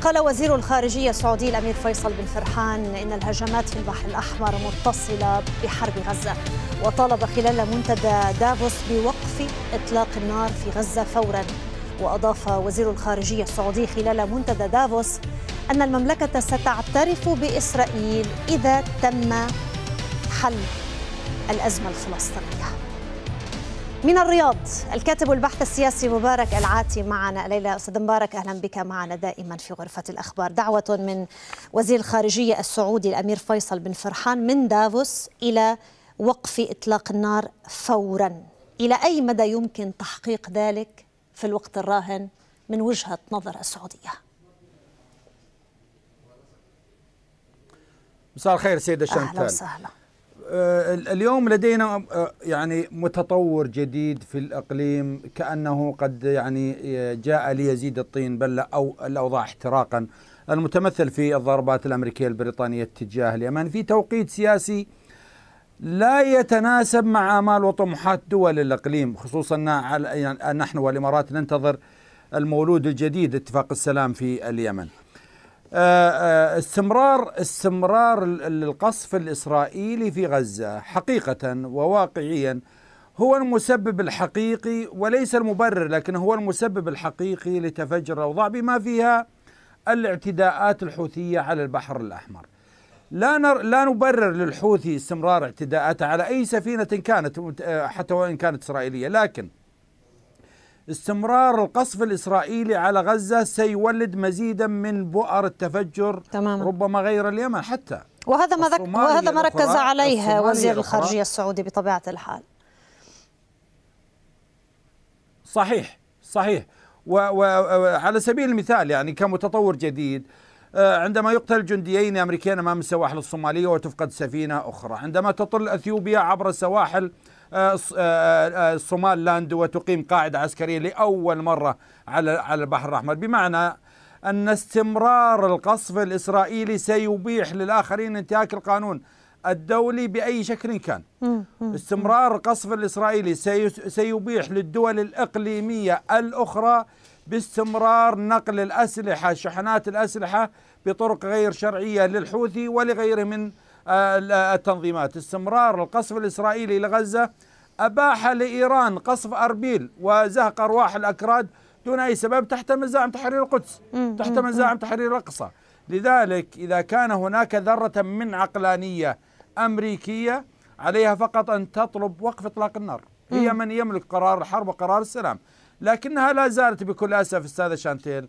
قال وزير الخارجية السعودي الأمير فيصل بن فرحان إن الهجمات في البحر الأحمر متصلة بحرب غزة وطالب خلال منتدى دافوس بوقف إطلاق النار في غزة فورا وأضاف وزير الخارجية السعودي خلال منتدى دافوس أن المملكة ستعترف بإسرائيل إذا تم حل الأزمة الفلسطينية من الرياض الكاتب والبحث السياسي مبارك العاتي معنا ليلى استاذ مبارك اهلا بك معنا دائما في غرفه الاخبار دعوه من وزير الخارجيه السعودي الامير فيصل بن فرحان من دافوس الى وقف اطلاق النار فورا الى اي مدى يمكن تحقيق ذلك في الوقت الراهن من وجهه نظر السعوديه مساء الخير سيده شنتال اهلا وسهلا آه، اليوم لدينا آه، يعني متطور جديد في الاقليم كانه قد يعني آه، جاء ليزيد الطين بله او الاوضاع احتراقا المتمثل في الضربات الامريكيه البريطانيه تجاه اليمن في توقيت سياسي لا يتناسب مع امال وطموحات دول الاقليم خصوصا يعني نحن والامارات ننتظر المولود الجديد اتفاق السلام في اليمن آه، آه، استمرار استمرار القصف الاسرائيلي في غزه حقيقه وواقعيا هو المسبب الحقيقي وليس المبرر لكن هو المسبب الحقيقي لتفجر الاوضاع بما فيها الاعتداءات الحوثيه على البحر الاحمر. لا نر لا نبرر للحوثي استمرار اعتداءاته على اي سفينه كانت آه، حتى وان كانت اسرائيليه لكن استمرار القصف الإسرائيلي على غزة سيولد مزيدا من بؤر التفجر تمام. ربما غير اليمن حتى وهذا ما ذك... وهذا ما ركز عليه وزير الخارجية السعودي بطبيعة الحال صحيح صحيح وعلى سبيل المثال يعني كمتطور جديد آه، عندما يقتل جنديين امريكيين أمام السواحل الصومالية وتفقد سفينة أخرى عندما تطل أثيوبيا عبر سواحل الصومال آه، آه، لاند وتقيم قاعدة عسكرية لأول مرة على على البحر الأحمر بمعنى أن استمرار القصف الإسرائيلي سيبيح للآخرين انتهاك القانون الدولي بأي شكل كان استمرار القصف الإسرائيلي سيبيح للدول الإقليمية الأخرى باستمرار نقل الأسلحة شحنات الأسلحة بطرق غير شرعية للحوثي ولغيره من آه، آه، التنظيمات استمرار القصف الإسرائيلي لغزة أباح لإيران قصف أربيل وزهق أرواح الأكراد دون أي سبب تحت مزاعم تحرير القدس تحت مزاعم تحرير الأقصى لذلك إذا كان هناك ذرة من عقلانية أمريكية عليها فقط أن تطلب وقف إطلاق النار هي من يملك قرار الحرب وقرار السلام لكنها لا زالت بكل أسف أستاذة شانتيل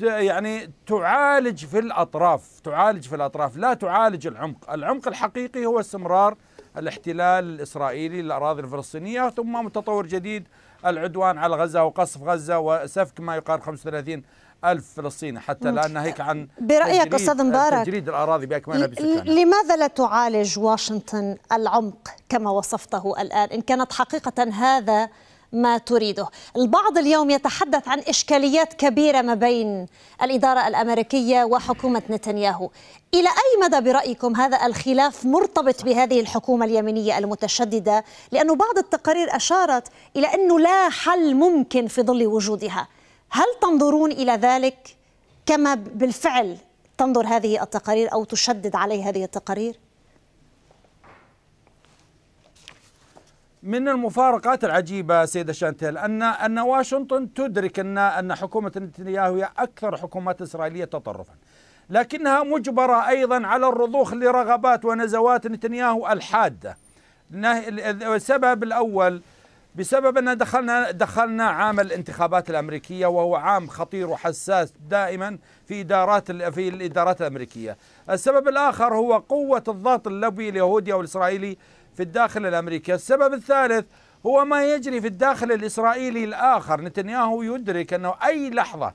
يعني تعالج في الأطراف تعالج في الأطراف لا تعالج العمق العمق الحقيقي هو استمرار الاحتلال الإسرائيلي للأراضي الفلسطينية ثم متطور جديد العدوان على غزة وقصف غزة وسفك ما يقارب 35 ألف فلسطيني حتى لا ناهيك عن برأيك أستاذ مبارك تجريد الأراضي بأكملها بسكانها لماذا لا تعالج واشنطن العمق كما وصفته الآن إن كانت حقيقة هذا ما تريده البعض اليوم يتحدث عن إشكاليات كبيرة ما بين الإدارة الأمريكية وحكومة نتنياهو إلى أي مدى برأيكم هذا الخلاف مرتبط بهذه الحكومة اليمينية المتشددة لأن بعض التقارير أشارت إلى أنه لا حل ممكن في ظل وجودها هل تنظرون إلى ذلك كما بالفعل تنظر هذه التقارير أو تشدد عليه هذه التقارير؟ من المفارقات العجيبة سيدة شانتيل أن أن واشنطن تدرك أن أن حكومة نتنياهو هي أكثر حكومات إسرائيلية تطرفا لكنها مجبرة أيضا على الرضوخ لرغبات ونزوات نتنياهو الحادة السبب الأول بسبب أن دخلنا دخلنا عام الانتخابات الأمريكية وهو عام خطير وحساس دائما في إدارات في الإدارات الأمريكية السبب الآخر هو قوة الضغط اللوبي اليهودي أو الإسرائيلي في الداخل الامريكي، السبب الثالث هو ما يجري في الداخل الاسرائيلي الاخر، نتنياهو يدرك انه اي لحظه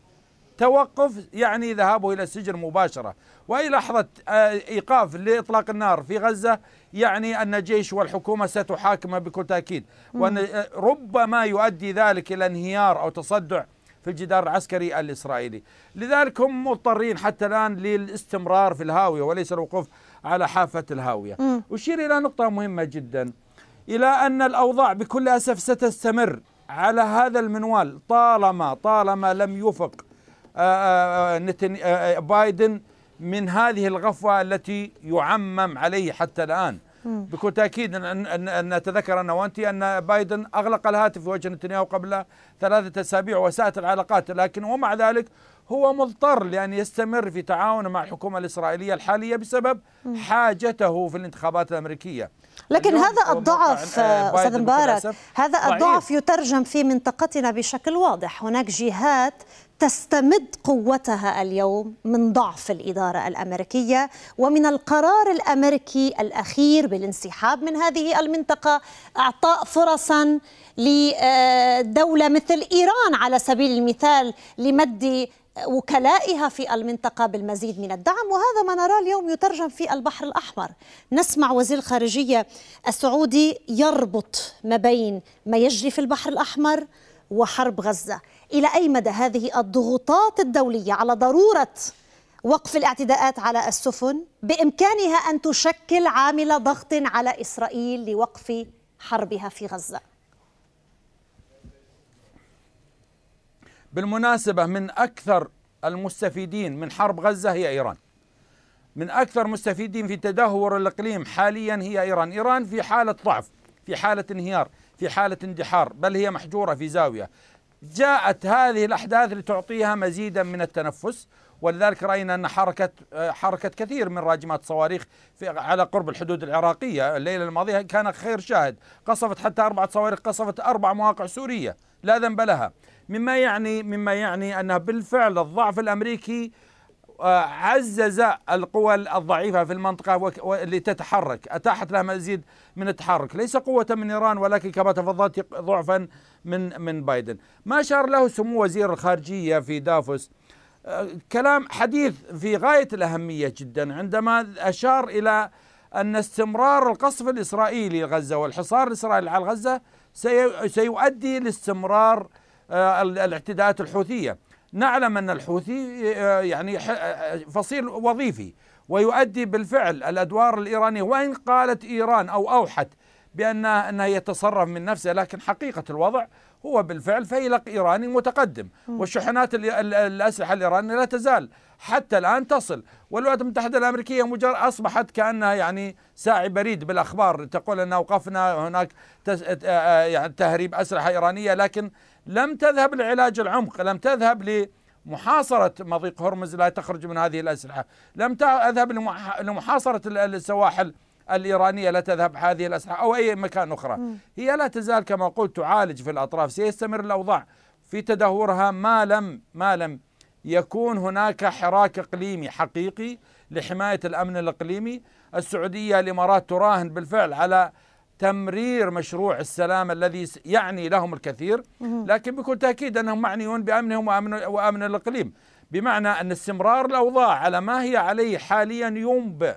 توقف يعني ذهابه الى السجن مباشره، واي لحظه آه، ايقاف لاطلاق النار في غزه يعني ان الجيش والحكومه ستحاكمه بكل تاكيد، وان آه، ربما يؤدي ذلك الى انهيار او تصدع في الجدار العسكري الإسرائيلي لذلك هم مضطرين حتى الآن للاستمرار في الهاوية وليس الوقوف على حافة الهاوية أشير إلى نقطة مهمة جدا إلى أن الأوضاع بكل أسف ستستمر على هذا المنوال طالما طالما لم يفق آه، آه، آه، بايدن من هذه الغفوة التي يعمم عليه حتى الآن بكل تاكيد أن نتذكر انا وانت ان بايدن اغلق الهاتف في وجه نتنياهو قبل ثلاثه اسابيع وساءت العلاقات لكن ومع ذلك هو مضطر لأن يستمر في تعاونه مع الحكومة الإسرائيلية الحالية بسبب حاجته في الانتخابات الأمريكية لكن هذا الضعف آه، آه، استاذ مبارك هذا الضعف يترجم في منطقتنا بشكل واضح هناك جهات تستمد قوتها اليوم من ضعف الاداره الامريكيه ومن القرار الامريكي الاخير بالانسحاب من هذه المنطقه اعطاء فرصا لدوله مثل ايران على سبيل المثال لمد وكلائها في المنطقة بالمزيد من الدعم وهذا ما نراه اليوم يترجم في البحر الأحمر نسمع وزير الخارجية السعودي يربط ما بين ما يجري في البحر الأحمر وحرب غزة إلى أي مدى هذه الضغوطات الدولية على ضرورة وقف الاعتداءات على السفن بإمكانها أن تشكل عامل ضغط على إسرائيل لوقف حربها في غزة بالمناسبة من أكثر المستفيدين من حرب غزة هي إيران من أكثر مستفيدين في تدهور الإقليم حاليا هي إيران إيران في حالة ضعف في حالة انهيار في حالة اندحار بل هي محجورة في زاوية جاءت هذه الأحداث لتعطيها مزيدا من التنفس ولذلك راينا ان حركه حركه كثير من راجمات الصواريخ في على قرب الحدود العراقيه الليله الماضيه كان خير شاهد قصفت حتى أربعة صواريخ قصفت اربع مواقع سوريه لا ذنب لها مما يعني مما يعني أن بالفعل الضعف الأمريكي آه، عزز القوى الضعيفة في المنطقة لتتحرك أتاحت لها مزيد من التحرك ليس قوة من إيران ولكن كما تفضلت ضعفا من من بايدن ما أشار له سمو وزير الخارجية في دافوس آه، كلام حديث في غاية الأهمية جدا عندما أشار إلى أن استمرار القصف الإسرائيلي لغزة والحصار الإسرائيلي على غزة سيؤدي لاستمرار آه، الاعتداءات الحوثية نعلم أن الحوثي آه، يعني آه، فصيل وظيفي ويؤدي بالفعل الأدوار الإيرانية وإن قالت إيران أو أوحت بأن أنه يتصرف من نفسه لكن حقيقة الوضع هو بالفعل فيلق إيراني متقدم والشحنات الأسلحة الإيرانية لا تزال حتى الآن تصل والولايات المتحدة الأمريكية مجرد أصبحت كأنها يعني ساعي بريد بالأخبار تقول أن أوقفنا هناك يعني تهريب أسلحة إيرانية لكن لم تذهب لعلاج العمق لم تذهب لمحاصرة مضيق هرمز لا تخرج من هذه الأسلحة لم تذهب لمحاصرة السواحل الإيرانية لا تذهب هذه الأسلحة أو أي مكان أخرى هي لا تزال كما قلت تعالج في الأطراف سيستمر الأوضاع في تدهورها ما لم ما لم يكون هناك حراك إقليمي حقيقي لحماية الأمن الإقليمي السعودية الإمارات تراهن بالفعل على تمرير مشروع السلام الذي يعني لهم الكثير لكن بكل تأكيد أنهم معنيون بأمنهم وأمن, وأمن الإقليم بمعنى أن استمرار الأوضاع على ما هي عليه حاليا ينبئ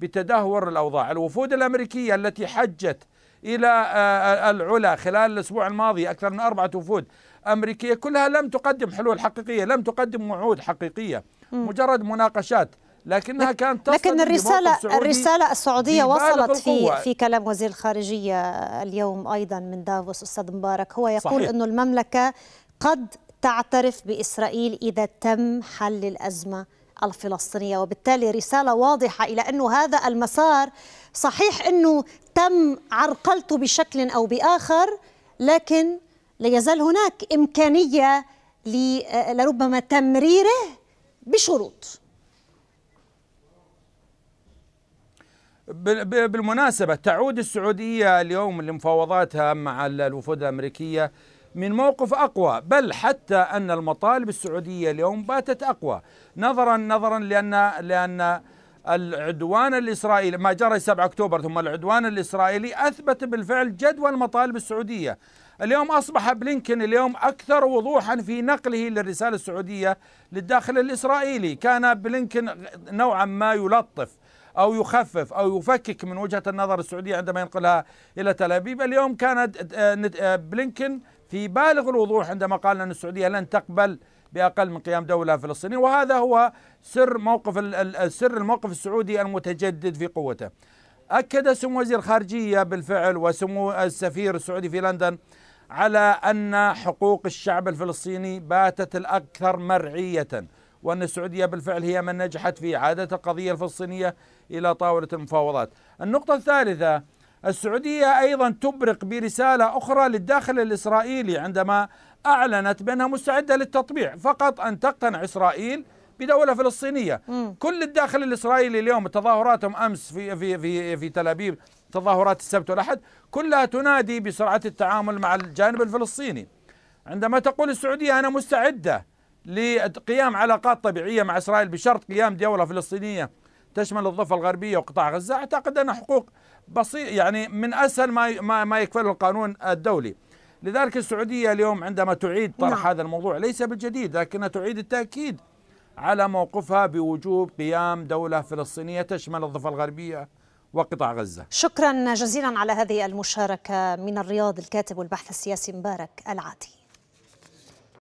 بتدهور الأوضاع الوفود الأمريكية التي حجت إلى آه، آه، العلا خلال الأسبوع الماضي أكثر من أربعة وفود أمريكية كلها لم تقدم حلول حقيقية لم تقدم وعود حقيقية مجرد مناقشات لكنها كانت تصل لكن الرسالة الرسالة السعودية وصلت في في كلام وزير الخارجية اليوم أيضا من دافوس أستاذ مبارك هو يقول أن المملكة قد تعترف بإسرائيل إذا تم حل الأزمة الفلسطينية وبالتالي رسالة واضحة إلى أنه هذا المسار صحيح أنه تم عرقلته بشكل أو بآخر لكن لا يزال هناك إمكانية لربما تمريره بشروط بالمناسبة تعود السعودية اليوم لمفاوضاتها مع الوفود الأمريكية من موقف أقوى بل حتى أن المطالب السعودية اليوم باتت أقوى نظرا نظرا لأن لأن العدوان الإسرائيلي ما جرى 7 أكتوبر ثم العدوان الإسرائيلي أثبت بالفعل جدوى المطالب السعودية اليوم أصبح بلينكن اليوم أكثر وضوحا في نقله للرسالة السعودية للداخل الإسرائيلي كان بلينكن نوعا ما يلطف أو يخفف أو يفكك من وجهة النظر السعودية عندما ينقلها إلى تل أبيب اليوم كانت آه، آه، بلينكن في بالغ الوضوح عندما قال أن السعودية لن تقبل باقل من قيام دوله فلسطينيه وهذا هو سر موقف سر الموقف السعودي المتجدد في قوته. اكد سمو وزير الخارجيه بالفعل وسمو السفير السعودي في لندن على ان حقوق الشعب الفلسطيني باتت الاكثر مرعيه وأن السعودية بالفعل هي من نجحت في إعادة القضية الفلسطينية إلى طاولة المفاوضات النقطة الثالثة السعودية أيضا تبرق برسالة أخرى للداخل الإسرائيلي عندما أعلنت بأنها مستعدة للتطبيع فقط أن تقتنع إسرائيل بدولة فلسطينية م. كل الداخل الإسرائيلي اليوم تظاهراتهم أمس في, في, في, في تل أبيب تظاهرات السبت والأحد كلها تنادي بسرعة التعامل مع الجانب الفلسطيني عندما تقول السعودية أنا مستعدة لقيام علاقات طبيعية مع إسرائيل بشرط قيام دولة فلسطينية تشمل الضفة الغربية وقطاع غزة أعتقد أن حقوق بسيط يعني من أسهل ما ما, ما يكفله القانون الدولي لذلك السعودية اليوم عندما تعيد طرح نعم. هذا الموضوع ليس بالجديد لكنها تعيد التأكيد على موقفها بوجوب قيام دولة فلسطينية تشمل الضفة الغربية وقطاع غزة شكرا جزيلا على هذه المشاركة من الرياض الكاتب والبحث السياسي مبارك العاتي